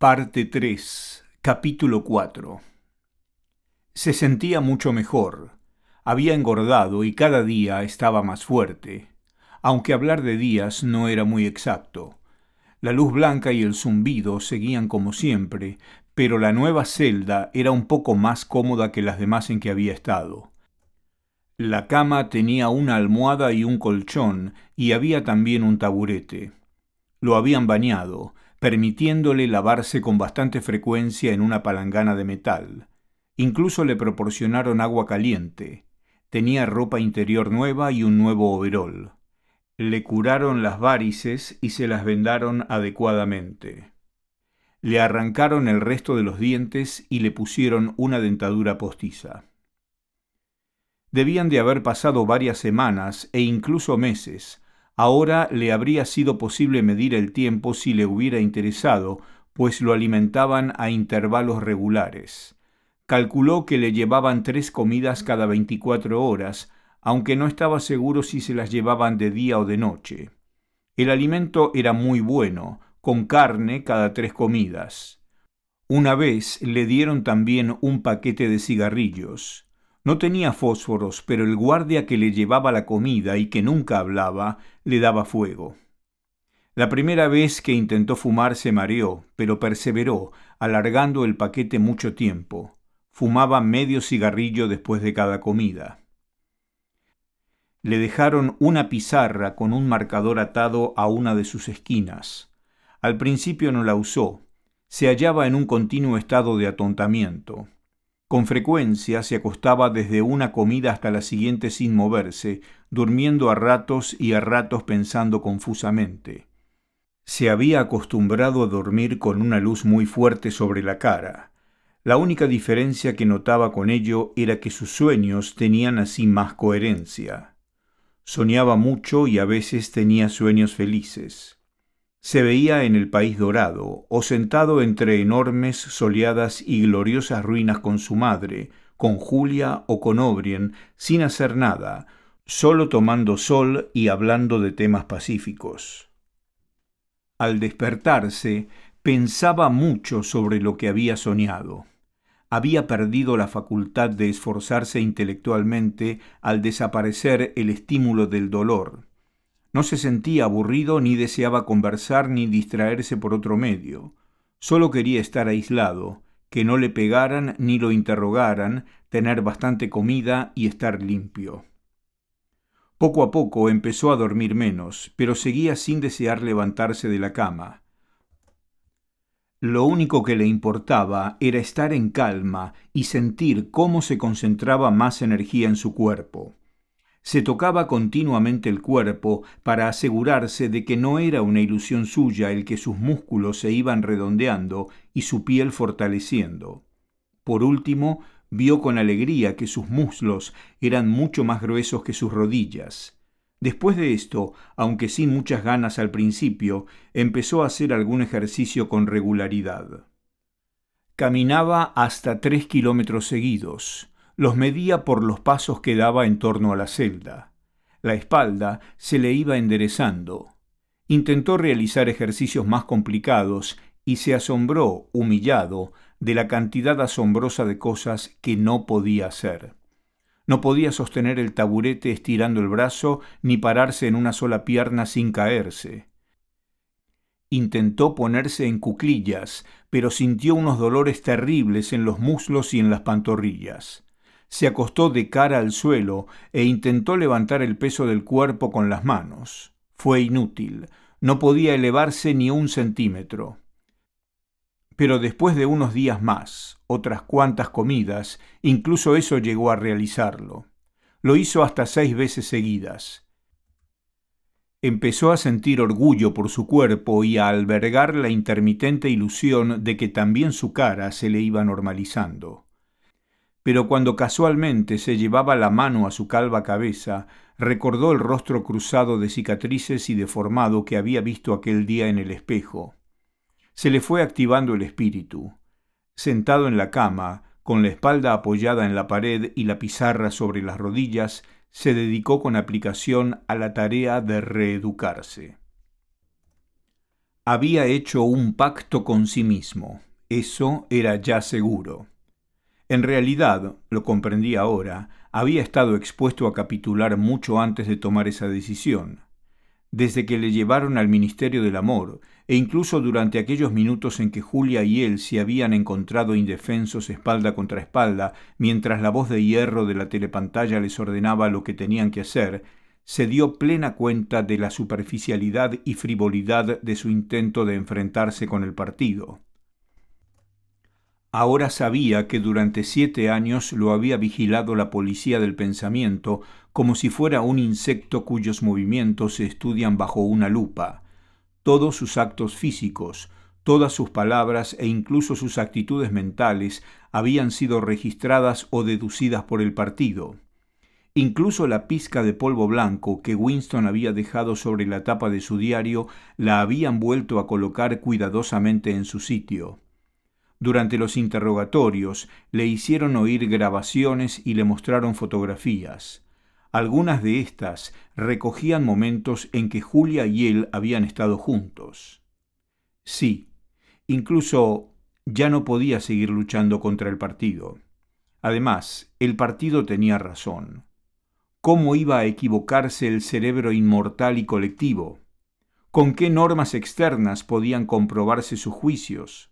Parte 3, capítulo 4. Se sentía mucho mejor. Había engordado y cada día estaba más fuerte, aunque hablar de días no era muy exacto. La luz blanca y el zumbido seguían como siempre, pero la nueva celda era un poco más cómoda que las demás en que había estado. La cama tenía una almohada y un colchón, y había también un taburete. Lo habían bañado, permitiéndole lavarse con bastante frecuencia en una palangana de metal. Incluso le proporcionaron agua caliente. Tenía ropa interior nueva y un nuevo overol. Le curaron las varices y se las vendaron adecuadamente. Le arrancaron el resto de los dientes y le pusieron una dentadura postiza. Debían de haber pasado varias semanas e incluso meses Ahora le habría sido posible medir el tiempo si le hubiera interesado, pues lo alimentaban a intervalos regulares. Calculó que le llevaban tres comidas cada veinticuatro horas, aunque no estaba seguro si se las llevaban de día o de noche. El alimento era muy bueno, con carne cada tres comidas. Una vez le dieron también un paquete de cigarrillos. No tenía fósforos, pero el guardia que le llevaba la comida y que nunca hablaba, le daba fuego. La primera vez que intentó fumar se mareó, pero perseveró, alargando el paquete mucho tiempo. Fumaba medio cigarrillo después de cada comida. Le dejaron una pizarra con un marcador atado a una de sus esquinas. Al principio no la usó. Se hallaba en un continuo estado de atontamiento. Con frecuencia se acostaba desde una comida hasta la siguiente sin moverse, durmiendo a ratos y a ratos pensando confusamente. Se había acostumbrado a dormir con una luz muy fuerte sobre la cara. La única diferencia que notaba con ello era que sus sueños tenían así más coherencia. Soñaba mucho y a veces tenía sueños felices se veía en el país dorado, o sentado entre enormes, soleadas y gloriosas ruinas con su madre, con Julia o con Obrien, sin hacer nada, solo tomando sol y hablando de temas pacíficos. Al despertarse, pensaba mucho sobre lo que había soñado. Había perdido la facultad de esforzarse intelectualmente al desaparecer el estímulo del dolor no se sentía aburrido ni deseaba conversar ni distraerse por otro medio. Solo quería estar aislado, que no le pegaran ni lo interrogaran, tener bastante comida y estar limpio. Poco a poco empezó a dormir menos, pero seguía sin desear levantarse de la cama. Lo único que le importaba era estar en calma y sentir cómo se concentraba más energía en su cuerpo. Se tocaba continuamente el cuerpo para asegurarse de que no era una ilusión suya el que sus músculos se iban redondeando y su piel fortaleciendo. Por último, vio con alegría que sus muslos eran mucho más gruesos que sus rodillas. Después de esto, aunque sin muchas ganas al principio, empezó a hacer algún ejercicio con regularidad. Caminaba hasta tres kilómetros seguidos. Los medía por los pasos que daba en torno a la celda. La espalda se le iba enderezando. Intentó realizar ejercicios más complicados y se asombró, humillado, de la cantidad asombrosa de cosas que no podía hacer. No podía sostener el taburete estirando el brazo ni pararse en una sola pierna sin caerse. Intentó ponerse en cuclillas, pero sintió unos dolores terribles en los muslos y en las pantorrillas se acostó de cara al suelo e intentó levantar el peso del cuerpo con las manos. Fue inútil, no podía elevarse ni un centímetro. Pero después de unos días más, otras cuantas comidas, incluso eso llegó a realizarlo. Lo hizo hasta seis veces seguidas. Empezó a sentir orgullo por su cuerpo y a albergar la intermitente ilusión de que también su cara se le iba normalizando pero cuando casualmente se llevaba la mano a su calva cabeza, recordó el rostro cruzado de cicatrices y deformado que había visto aquel día en el espejo. Se le fue activando el espíritu. Sentado en la cama, con la espalda apoyada en la pared y la pizarra sobre las rodillas, se dedicó con aplicación a la tarea de reeducarse. Había hecho un pacto con sí mismo, eso era ya seguro. En realidad, lo comprendí ahora, había estado expuesto a capitular mucho antes de tomar esa decisión. Desde que le llevaron al Ministerio del Amor, e incluso durante aquellos minutos en que Julia y él se habían encontrado indefensos espalda contra espalda, mientras la voz de hierro de la telepantalla les ordenaba lo que tenían que hacer, se dio plena cuenta de la superficialidad y frivolidad de su intento de enfrentarse con el partido. Ahora sabía que durante siete años lo había vigilado la policía del pensamiento, como si fuera un insecto cuyos movimientos se estudian bajo una lupa. Todos sus actos físicos, todas sus palabras e incluso sus actitudes mentales habían sido registradas o deducidas por el partido. Incluso la pizca de polvo blanco que Winston había dejado sobre la tapa de su diario la habían vuelto a colocar cuidadosamente en su sitio. Durante los interrogatorios le hicieron oír grabaciones y le mostraron fotografías. Algunas de estas recogían momentos en que Julia y él habían estado juntos. Sí, incluso ya no podía seguir luchando contra el partido. Además, el partido tenía razón. ¿Cómo iba a equivocarse el cerebro inmortal y colectivo? ¿Con qué normas externas podían comprobarse sus juicios?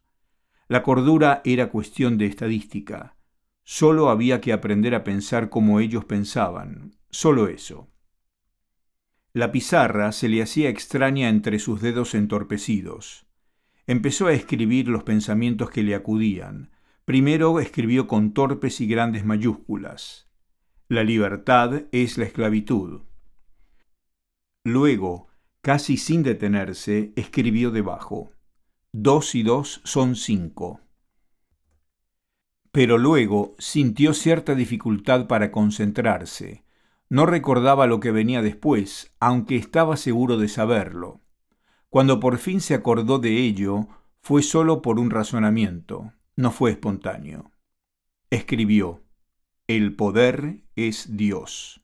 La cordura era cuestión de estadística. Solo había que aprender a pensar como ellos pensaban, solo eso. La pizarra se le hacía extraña entre sus dedos entorpecidos. Empezó a escribir los pensamientos que le acudían. Primero escribió con torpes y grandes mayúsculas. La libertad es la esclavitud. Luego, casi sin detenerse, escribió debajo. Dos y dos son cinco. Pero luego sintió cierta dificultad para concentrarse. No recordaba lo que venía después, aunque estaba seguro de saberlo. Cuando por fin se acordó de ello, fue solo por un razonamiento, no fue espontáneo. Escribió, El poder es Dios.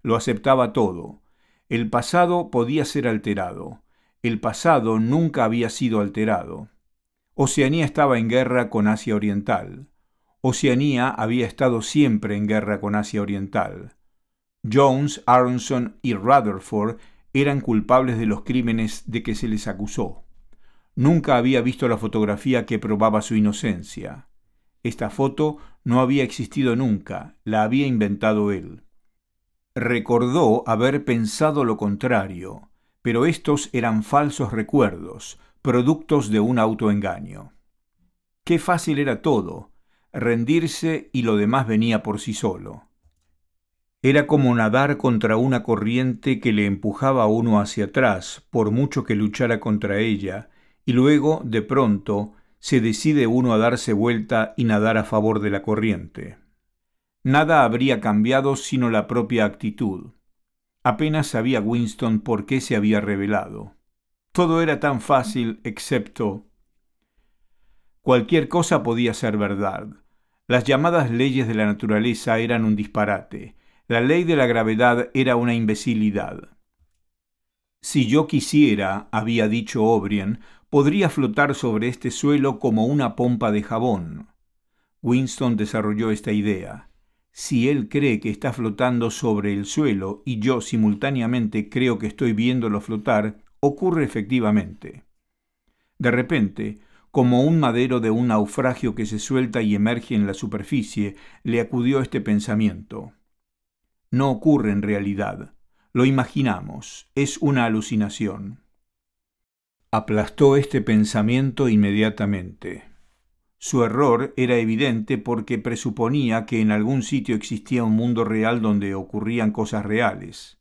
Lo aceptaba todo. El pasado podía ser alterado, el pasado nunca había sido alterado. Oceanía estaba en guerra con Asia Oriental. Oceanía había estado siempre en guerra con Asia Oriental. Jones, Aronson y Rutherford eran culpables de los crímenes de que se les acusó. Nunca había visto la fotografía que probaba su inocencia. Esta foto no había existido nunca, la había inventado él. Recordó haber pensado lo contrario, pero estos eran falsos recuerdos, productos de un autoengaño. Qué fácil era todo, rendirse y lo demás venía por sí solo. Era como nadar contra una corriente que le empujaba a uno hacia atrás, por mucho que luchara contra ella, y luego, de pronto, se decide uno a darse vuelta y nadar a favor de la corriente. Nada habría cambiado sino la propia actitud. Apenas sabía Winston por qué se había revelado. Todo era tan fácil excepto... Cualquier cosa podía ser verdad. Las llamadas leyes de la naturaleza eran un disparate. La ley de la gravedad era una imbecilidad. Si yo quisiera, había dicho O'Brien, podría flotar sobre este suelo como una pompa de jabón. Winston desarrolló esta idea si él cree que está flotando sobre el suelo y yo simultáneamente creo que estoy viéndolo flotar, ocurre efectivamente. De repente, como un madero de un naufragio que se suelta y emerge en la superficie, le acudió este pensamiento. No ocurre en realidad, lo imaginamos, es una alucinación. Aplastó este pensamiento inmediatamente. Su error era evidente porque presuponía que en algún sitio existía un mundo real donde ocurrían cosas reales.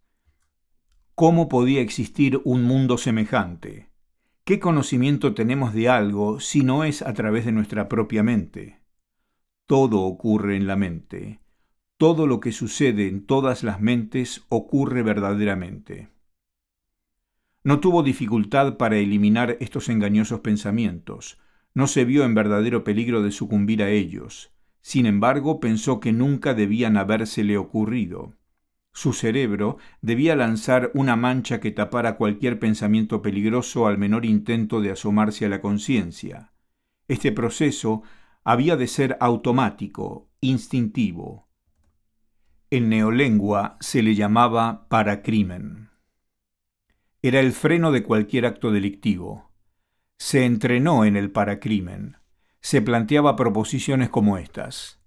¿Cómo podía existir un mundo semejante? ¿Qué conocimiento tenemos de algo si no es a través de nuestra propia mente? Todo ocurre en la mente. Todo lo que sucede en todas las mentes ocurre verdaderamente. No tuvo dificultad para eliminar estos engañosos pensamientos no se vio en verdadero peligro de sucumbir a ellos. Sin embargo, pensó que nunca debían habérsele ocurrido. Su cerebro debía lanzar una mancha que tapara cualquier pensamiento peligroso al menor intento de asomarse a la conciencia. Este proceso había de ser automático, instintivo. En neolengua se le llamaba paracrimen. Era el freno de cualquier acto delictivo se entrenó en el paracrimen. Se planteaba proposiciones como estas.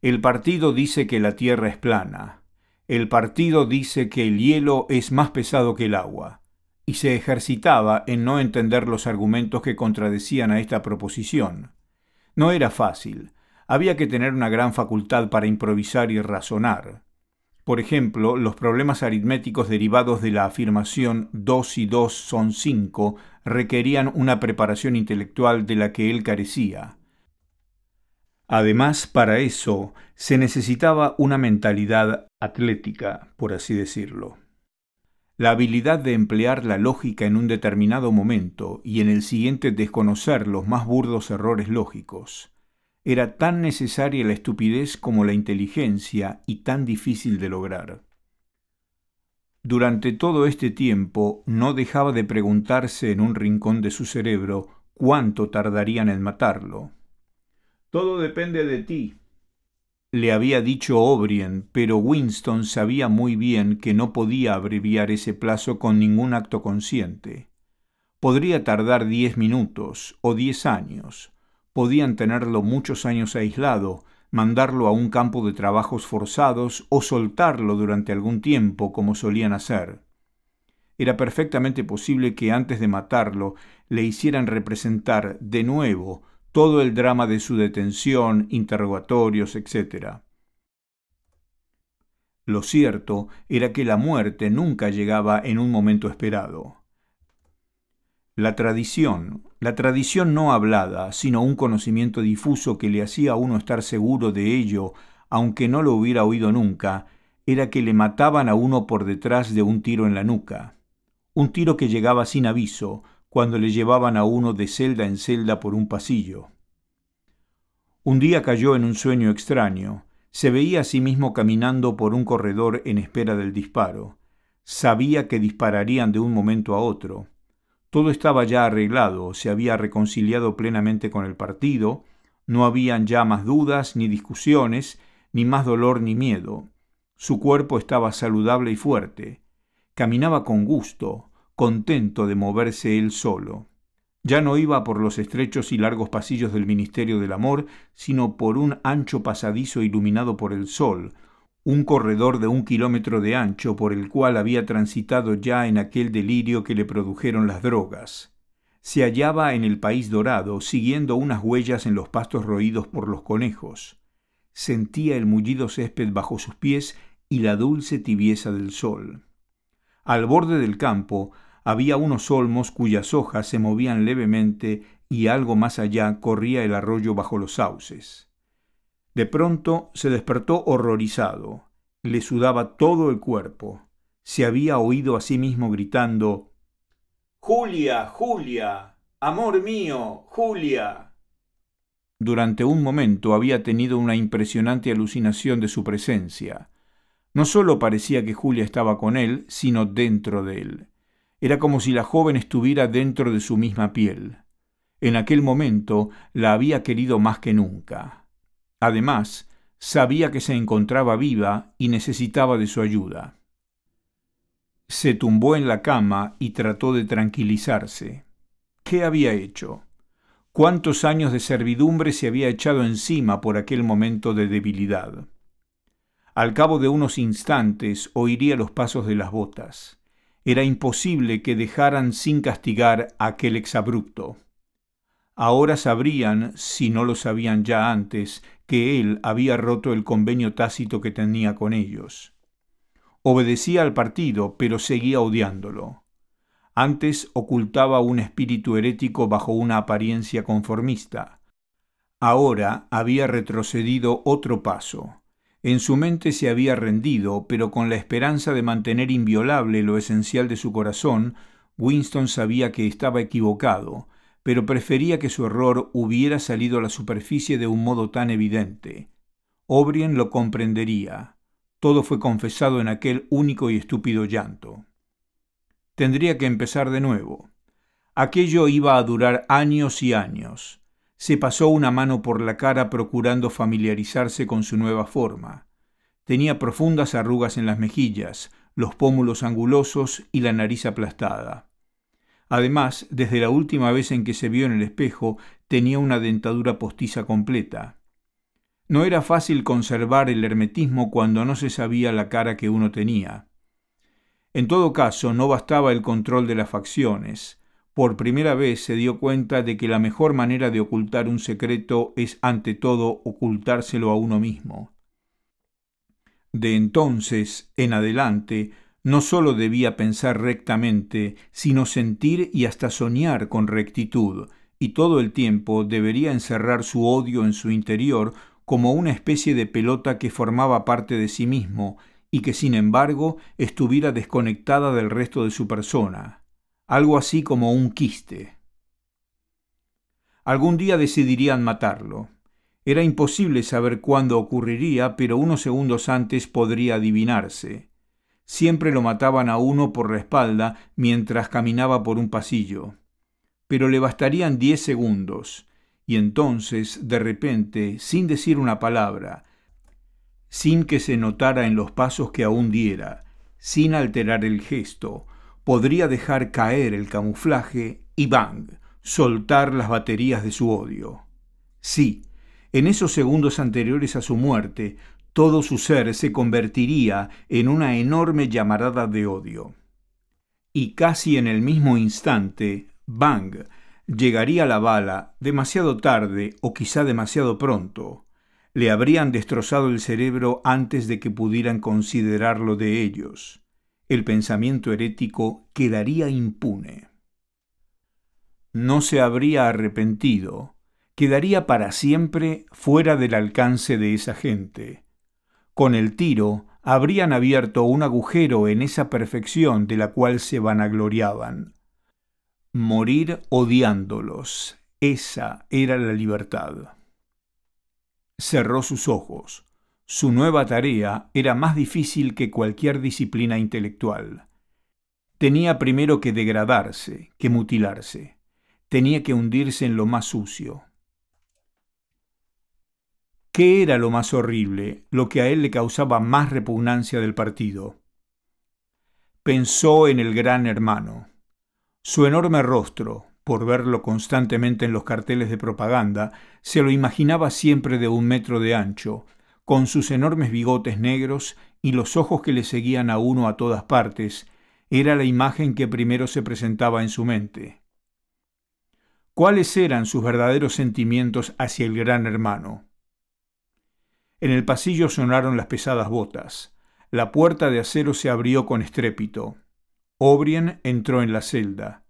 El partido dice que la Tierra es plana. El partido dice que el hielo es más pesado que el agua. Y se ejercitaba en no entender los argumentos que contradecían a esta proposición. No era fácil. Había que tener una gran facultad para improvisar y razonar. Por ejemplo, los problemas aritméticos derivados de la afirmación «dos y dos son cinco» requerían una preparación intelectual de la que él carecía. Además, para eso se necesitaba una mentalidad atlética, por así decirlo. La habilidad de emplear la lógica en un determinado momento y en el siguiente desconocer los más burdos errores lógicos. Era tan necesaria la estupidez como la inteligencia y tan difícil de lograr. Durante todo este tiempo no dejaba de preguntarse en un rincón de su cerebro cuánto tardarían en matarlo. Todo depende de ti, le había dicho O'Brien, pero Winston sabía muy bien que no podía abreviar ese plazo con ningún acto consciente. Podría tardar diez minutos o diez años, podían tenerlo muchos años aislado, mandarlo a un campo de trabajos forzados o soltarlo durante algún tiempo como solían hacer. Era perfectamente posible que antes de matarlo le hicieran representar de nuevo todo el drama de su detención, interrogatorios, etc. Lo cierto era que la muerte nunca llegaba en un momento esperado. La tradición, la tradición no hablada, sino un conocimiento difuso que le hacía a uno estar seguro de ello, aunque no lo hubiera oído nunca, era que le mataban a uno por detrás de un tiro en la nuca. Un tiro que llegaba sin aviso, cuando le llevaban a uno de celda en celda por un pasillo. Un día cayó en un sueño extraño. Se veía a sí mismo caminando por un corredor en espera del disparo. Sabía que dispararían de un momento a otro todo estaba ya arreglado, se había reconciliado plenamente con el partido, no habían ya más dudas ni discusiones, ni más dolor ni miedo. Su cuerpo estaba saludable y fuerte. Caminaba con gusto, contento de moverse él solo. Ya no iba por los estrechos y largos pasillos del Ministerio del Amor, sino por un ancho pasadizo iluminado por el sol, un corredor de un kilómetro de ancho por el cual había transitado ya en aquel delirio que le produjeron las drogas. Se hallaba en el país dorado, siguiendo unas huellas en los pastos roídos por los conejos. Sentía el mullido césped bajo sus pies y la dulce tibieza del sol. Al borde del campo había unos olmos cuyas hojas se movían levemente y algo más allá corría el arroyo bajo los sauces. De pronto se despertó horrorizado. Le sudaba todo el cuerpo. Se había oído a sí mismo gritando Julia, Julia, amor mío, Julia. Durante un momento había tenido una impresionante alucinación de su presencia. No solo parecía que Julia estaba con él, sino dentro de él. Era como si la joven estuviera dentro de su misma piel. En aquel momento la había querido más que nunca. Además, sabía que se encontraba viva y necesitaba de su ayuda. Se tumbó en la cama y trató de tranquilizarse. ¿Qué había hecho? ¿Cuántos años de servidumbre se había echado encima por aquel momento de debilidad? Al cabo de unos instantes oiría los pasos de las botas. Era imposible que dejaran sin castigar a aquel exabrupto. Ahora sabrían, si no lo sabían ya antes, que él había roto el convenio tácito que tenía con ellos. Obedecía al partido, pero seguía odiándolo. Antes ocultaba un espíritu herético bajo una apariencia conformista. Ahora había retrocedido otro paso. En su mente se había rendido, pero con la esperanza de mantener inviolable lo esencial de su corazón, Winston sabía que estaba equivocado, pero prefería que su error hubiera salido a la superficie de un modo tan evidente. Obrien lo comprendería. Todo fue confesado en aquel único y estúpido llanto. Tendría que empezar de nuevo. Aquello iba a durar años y años. Se pasó una mano por la cara procurando familiarizarse con su nueva forma. Tenía profundas arrugas en las mejillas, los pómulos angulosos y la nariz aplastada. Además, desde la última vez en que se vio en el espejo, tenía una dentadura postiza completa. No era fácil conservar el hermetismo cuando no se sabía la cara que uno tenía. En todo caso, no bastaba el control de las facciones. Por primera vez se dio cuenta de que la mejor manera de ocultar un secreto es ante todo ocultárselo a uno mismo. De entonces en adelante, no sólo debía pensar rectamente, sino sentir y hasta soñar con rectitud, y todo el tiempo debería encerrar su odio en su interior como una especie de pelota que formaba parte de sí mismo y que sin embargo estuviera desconectada del resto de su persona, algo así como un quiste. Algún día decidirían matarlo. Era imposible saber cuándo ocurriría, pero unos segundos antes podría adivinarse. Siempre lo mataban a uno por la espalda mientras caminaba por un pasillo. Pero le bastarían diez segundos, y entonces, de repente, sin decir una palabra, sin que se notara en los pasos que aún diera, sin alterar el gesto, podría dejar caer el camuflaje y bang, soltar las baterías de su odio. Sí, en esos segundos anteriores a su muerte, todo su ser se convertiría en una enorme llamarada de odio. Y casi en el mismo instante, bang, llegaría la bala, demasiado tarde o quizá demasiado pronto. Le habrían destrozado el cerebro antes de que pudieran considerarlo de ellos. El pensamiento herético quedaría impune. No se habría arrepentido, quedaría para siempre fuera del alcance de esa gente con el tiro, habrían abierto un agujero en esa perfección de la cual se vanagloriaban. Morir odiándolos, esa era la libertad. Cerró sus ojos. Su nueva tarea era más difícil que cualquier disciplina intelectual. Tenía primero que degradarse, que mutilarse. Tenía que hundirse en lo más sucio, ¿Qué era lo más horrible, lo que a él le causaba más repugnancia del partido? Pensó en el gran hermano. Su enorme rostro, por verlo constantemente en los carteles de propaganda, se lo imaginaba siempre de un metro de ancho, con sus enormes bigotes negros y los ojos que le seguían a uno a todas partes, era la imagen que primero se presentaba en su mente. ¿Cuáles eran sus verdaderos sentimientos hacia el gran hermano? En el pasillo sonaron las pesadas botas. La puerta de acero se abrió con estrépito. Obrien entró en la celda.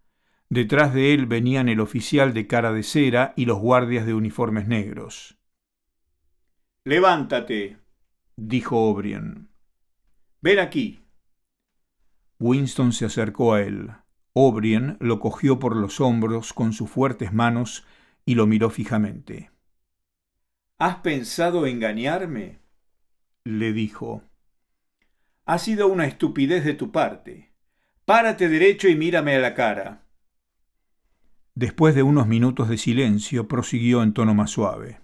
Detrás de él venían el oficial de cara de cera y los guardias de uniformes negros. Levántate, dijo Obrien. Ven aquí. Winston se acercó a él. Obrien lo cogió por los hombros con sus fuertes manos y lo miró fijamente. ¿Has pensado engañarme? le dijo. Ha sido una estupidez de tu parte. Párate derecho y mírame a la cara. Después de unos minutos de silencio, prosiguió en tono más suave.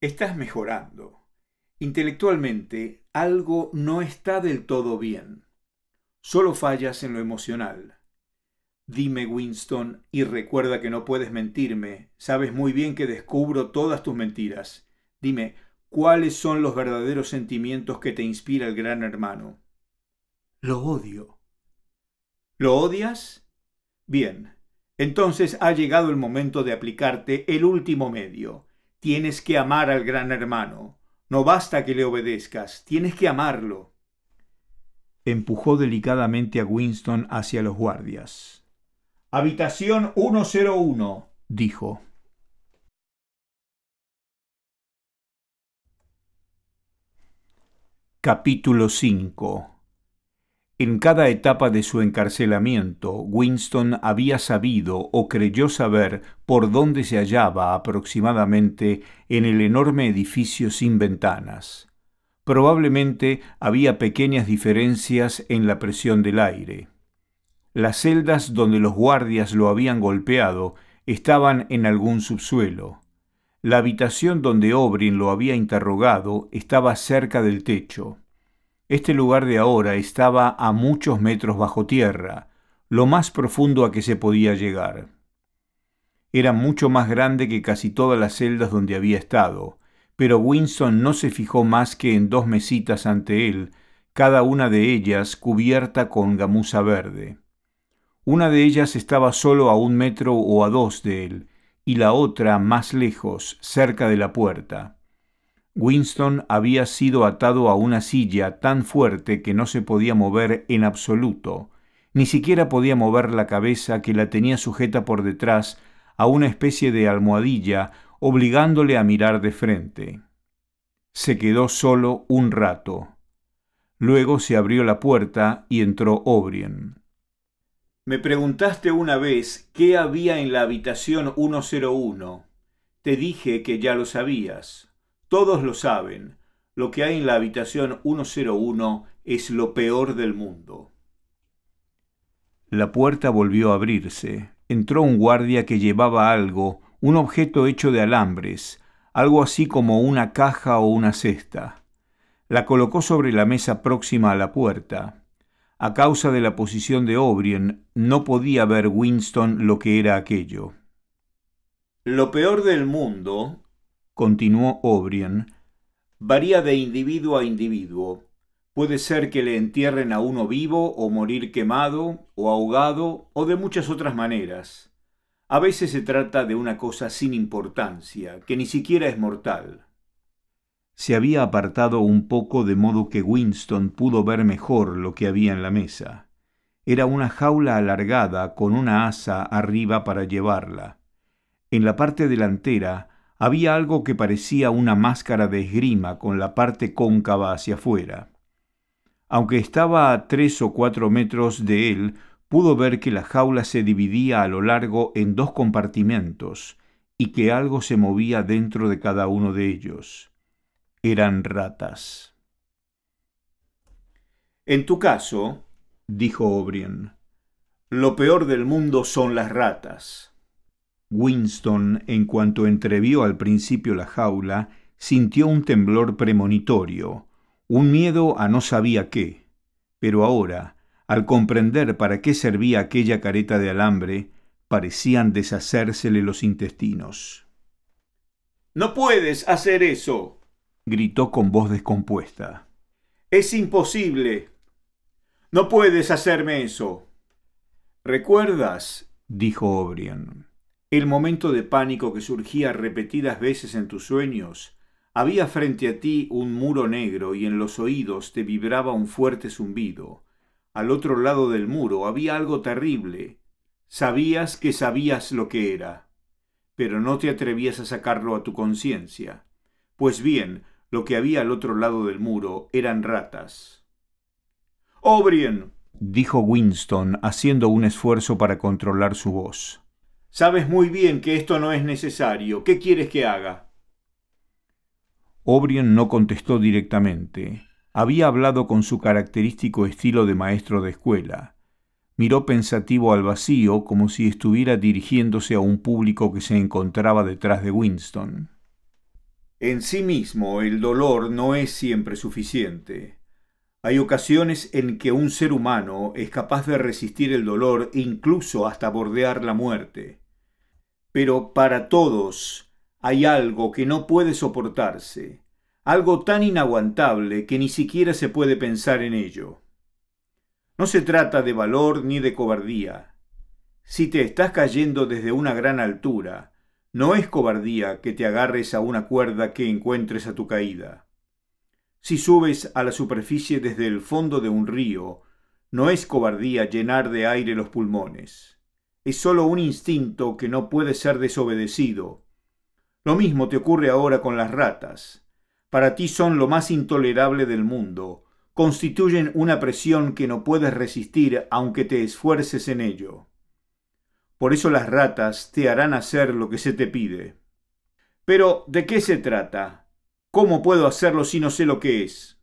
Estás mejorando. Intelectualmente, algo no está del todo bien. Solo fallas en lo emocional. Dime, Winston, y recuerda que no puedes mentirme. Sabes muy bien que descubro todas tus mentiras. Dime, ¿cuáles son los verdaderos sentimientos que te inspira el gran hermano? Lo odio. ¿Lo odias? Bien. Entonces ha llegado el momento de aplicarte el último medio. Tienes que amar al gran hermano. No basta que le obedezcas, tienes que amarlo. Empujó delicadamente a Winston hacia los guardias. Habitación 101, dijo. Capítulo 5 en cada etapa de su encarcelamiento, Winston había sabido o creyó saber por dónde se hallaba aproximadamente en el enorme edificio sin ventanas. Probablemente había pequeñas diferencias en la presión del aire. Las celdas donde los guardias lo habían golpeado estaban en algún subsuelo. La habitación donde Obrin lo había interrogado estaba cerca del techo. Este lugar de ahora estaba a muchos metros bajo tierra, lo más profundo a que se podía llegar. Era mucho más grande que casi todas las celdas donde había estado, pero Winston no se fijó más que en dos mesitas ante él, cada una de ellas cubierta con gamuza verde. Una de ellas estaba solo a un metro o a dos de él, y la otra más lejos, cerca de la puerta. Winston había sido atado a una silla tan fuerte que no se podía mover en absoluto, ni siquiera podía mover la cabeza que la tenía sujeta por detrás a una especie de almohadilla, obligándole a mirar de frente. Se quedó solo un rato. Luego se abrió la puerta y entró O'Brien. Me preguntaste una vez qué había en la habitación 101. Te dije que ya lo sabías. Todos lo saben. Lo que hay en la habitación 101 es lo peor del mundo. La puerta volvió a abrirse. Entró un guardia que llevaba algo, un objeto hecho de alambres, algo así como una caja o una cesta. La colocó sobre la mesa próxima a la puerta. A causa de la posición de O'Brien, no podía ver Winston lo que era aquello. Lo peor del mundo, continuó O'Brien, varía de individuo a individuo. Puede ser que le entierren a uno vivo o morir quemado o ahogado o de muchas otras maneras. A veces se trata de una cosa sin importancia, que ni siquiera es mortal se había apartado un poco de modo que Winston pudo ver mejor lo que había en la mesa. Era una jaula alargada con una asa arriba para llevarla. En la parte delantera había algo que parecía una máscara de esgrima con la parte cóncava hacia afuera. Aunque estaba a tres o cuatro metros de él, pudo ver que la jaula se dividía a lo largo en dos compartimentos y que algo se movía dentro de cada uno de ellos eran ratas. En tu caso, dijo O'Brien, lo peor del mundo son las ratas. Winston, en cuanto entrevió al principio la jaula, sintió un temblor premonitorio, un miedo a no sabía qué. Pero ahora, al comprender para qué servía aquella careta de alambre, parecían deshacérsele los intestinos. No puedes hacer eso, gritó con voz descompuesta. Es imposible. No puedes hacerme eso. ¿Recuerdas? dijo O'Brien. El momento de pánico que surgía repetidas veces en tus sueños. Había frente a ti un muro negro y en los oídos te vibraba un fuerte zumbido. Al otro lado del muro había algo terrible. Sabías que sabías lo que era, pero no te atrevías a sacarlo a tu conciencia. Pues bien, lo que había al otro lado del muro eran ratas. —¡Obrien! —dijo Winston, haciendo un esfuerzo para controlar su voz. —Sabes muy bien que esto no es necesario. ¿Qué quieres que haga? Obrien no contestó directamente. Había hablado con su característico estilo de maestro de escuela. Miró pensativo al vacío como si estuviera dirigiéndose a un público que se encontraba detrás de Winston. En sí mismo el dolor no es siempre suficiente. Hay ocasiones en que un ser humano es capaz de resistir el dolor incluso hasta bordear la muerte. Pero para todos hay algo que no puede soportarse, algo tan inaguantable que ni siquiera se puede pensar en ello. No se trata de valor ni de cobardía. Si te estás cayendo desde una gran altura, no es cobardía que te agarres a una cuerda que encuentres a tu caída. Si subes a la superficie desde el fondo de un río, no es cobardía llenar de aire los pulmones. Es solo un instinto que no puede ser desobedecido. Lo mismo te ocurre ahora con las ratas. Para ti son lo más intolerable del mundo. Constituyen una presión que no puedes resistir aunque te esfuerces en ello. Por eso las ratas te harán hacer lo que se te pide. Pero, ¿de qué se trata? ¿Cómo puedo hacerlo si no sé lo que es?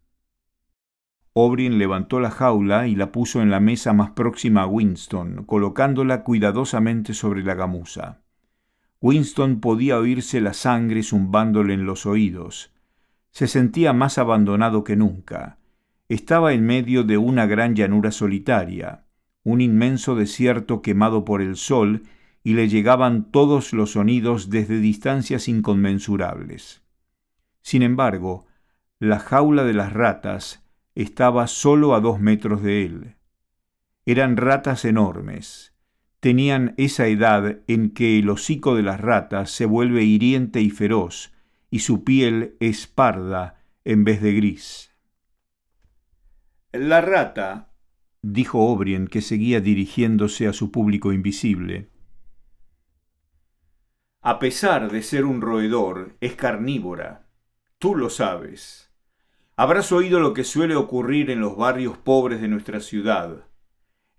Obrien levantó la jaula y la puso en la mesa más próxima a Winston, colocándola cuidadosamente sobre la gamuza. Winston podía oírse la sangre zumbándole en los oídos. Se sentía más abandonado que nunca. Estaba en medio de una gran llanura solitaria un inmenso desierto quemado por el sol, y le llegaban todos los sonidos desde distancias inconmensurables. Sin embargo, la jaula de las ratas estaba solo a dos metros de él. Eran ratas enormes. Tenían esa edad en que el hocico de las ratas se vuelve hiriente y feroz, y su piel es parda en vez de gris. La rata dijo Obrien, que seguía dirigiéndose a su público invisible. A pesar de ser un roedor, es carnívora. Tú lo sabes. Habrás oído lo que suele ocurrir en los barrios pobres de nuestra ciudad.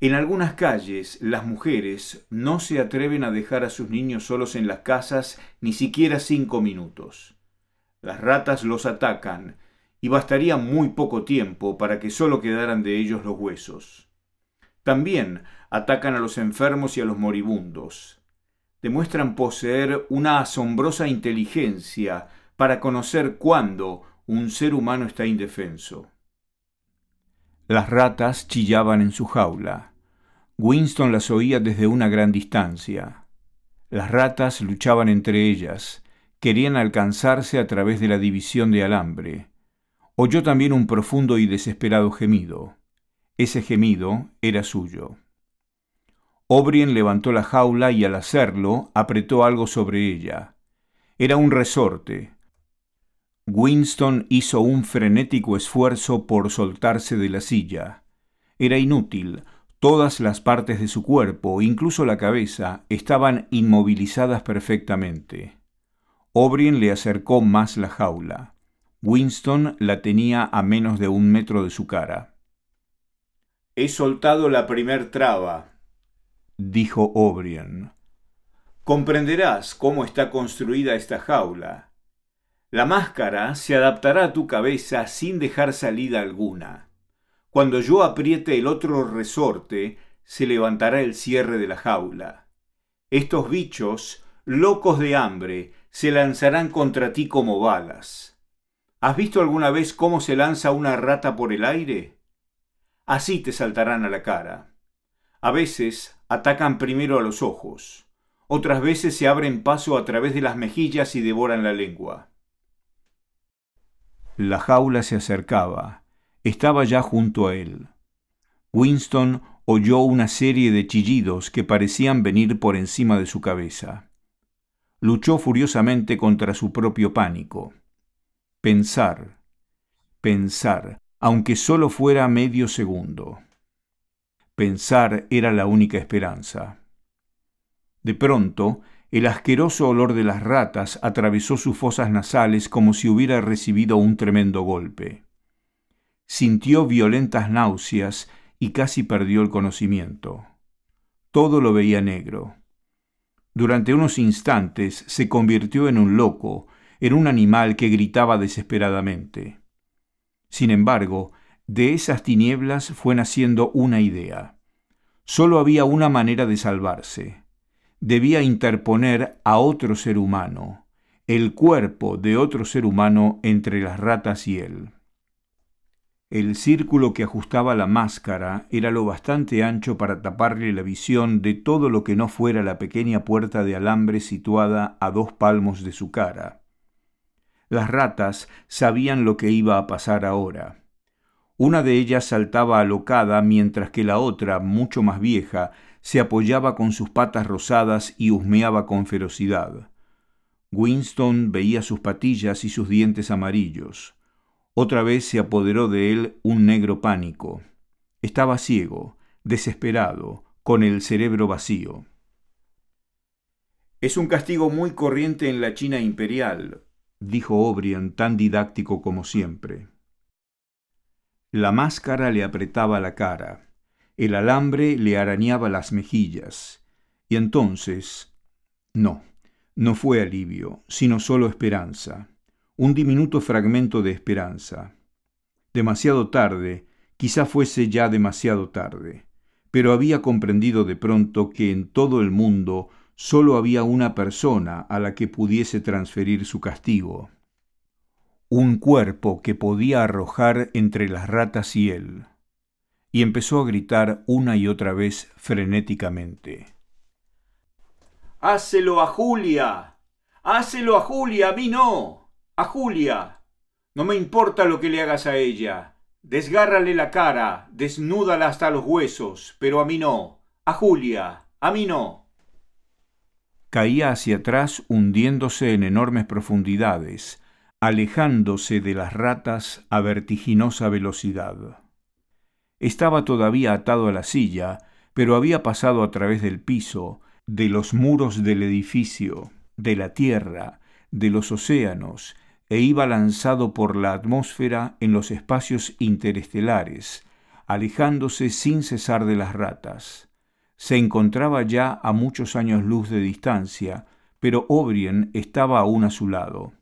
En algunas calles, las mujeres no se atreven a dejar a sus niños solos en las casas ni siquiera cinco minutos. Las ratas los atacan y bastaría muy poco tiempo para que solo quedaran de ellos los huesos. También atacan a los enfermos y a los moribundos. Demuestran poseer una asombrosa inteligencia para conocer cuándo un ser humano está indefenso. Las ratas chillaban en su jaula. Winston las oía desde una gran distancia. Las ratas luchaban entre ellas, querían alcanzarse a través de la división de alambre oyó también un profundo y desesperado gemido. Ese gemido era suyo. Obrien levantó la jaula y al hacerlo apretó algo sobre ella. Era un resorte. Winston hizo un frenético esfuerzo por soltarse de la silla. Era inútil. Todas las partes de su cuerpo, incluso la cabeza, estaban inmovilizadas perfectamente. Obrien le acercó más la jaula. Winston la tenía a menos de un metro de su cara. He soltado la primer traba, dijo O'Brien. Comprenderás cómo está construida esta jaula. La máscara se adaptará a tu cabeza sin dejar salida alguna. Cuando yo apriete el otro resorte, se levantará el cierre de la jaula. Estos bichos, locos de hambre, se lanzarán contra ti como balas. ¿Has visto alguna vez cómo se lanza una rata por el aire? Así te saltarán a la cara. A veces atacan primero a los ojos, otras veces se abren paso a través de las mejillas y devoran la lengua. La jaula se acercaba, estaba ya junto a él. Winston oyó una serie de chillidos que parecían venir por encima de su cabeza. Luchó furiosamente contra su propio pánico. Pensar, pensar, aunque solo fuera medio segundo. Pensar era la única esperanza. De pronto, el asqueroso olor de las ratas atravesó sus fosas nasales como si hubiera recibido un tremendo golpe. Sintió violentas náuseas y casi perdió el conocimiento. Todo lo veía negro. Durante unos instantes se convirtió en un loco, en un animal que gritaba desesperadamente. Sin embargo, de esas tinieblas fue naciendo una idea. Solo había una manera de salvarse. Debía interponer a otro ser humano, el cuerpo de otro ser humano entre las ratas y él. El círculo que ajustaba la máscara era lo bastante ancho para taparle la visión de todo lo que no fuera la pequeña puerta de alambre situada a dos palmos de su cara. Las ratas sabían lo que iba a pasar ahora. Una de ellas saltaba alocada mientras que la otra, mucho más vieja, se apoyaba con sus patas rosadas y husmeaba con ferocidad. Winston veía sus patillas y sus dientes amarillos. Otra vez se apoderó de él un negro pánico. Estaba ciego, desesperado, con el cerebro vacío. Es un castigo muy corriente en la China imperial, dijo O'Brien tan didáctico como siempre. La máscara le apretaba la cara, el alambre le arañaba las mejillas, y entonces... No, no fue alivio, sino solo esperanza, un diminuto fragmento de esperanza. Demasiado tarde, quizá fuese ya demasiado tarde, pero había comprendido de pronto que en todo el mundo solo había una persona a la que pudiese transferir su castigo, un cuerpo que podía arrojar entre las ratas y él, y empezó a gritar una y otra vez frenéticamente. Hácelo a Julia. Hácelo a Julia, a mí no. A Julia. No me importa lo que le hagas a ella. Desgárrale la cara, desnúdala hasta los huesos, pero a mí no. A Julia, a mí no caía hacia atrás hundiéndose en enormes profundidades, alejándose de las ratas a vertiginosa velocidad. Estaba todavía atado a la silla, pero había pasado a través del piso, de los muros del edificio, de la tierra, de los océanos, e iba lanzado por la atmósfera en los espacios interestelares, alejándose sin cesar de las ratas se encontraba ya a muchos años luz de distancia, pero O'Brien estaba aún a su lado.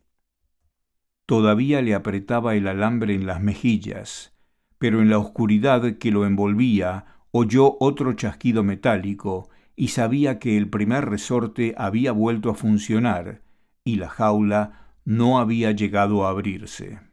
Todavía le apretaba el alambre en las mejillas, pero en la oscuridad que lo envolvía oyó otro chasquido metálico y sabía que el primer resorte había vuelto a funcionar y la jaula no había llegado a abrirse.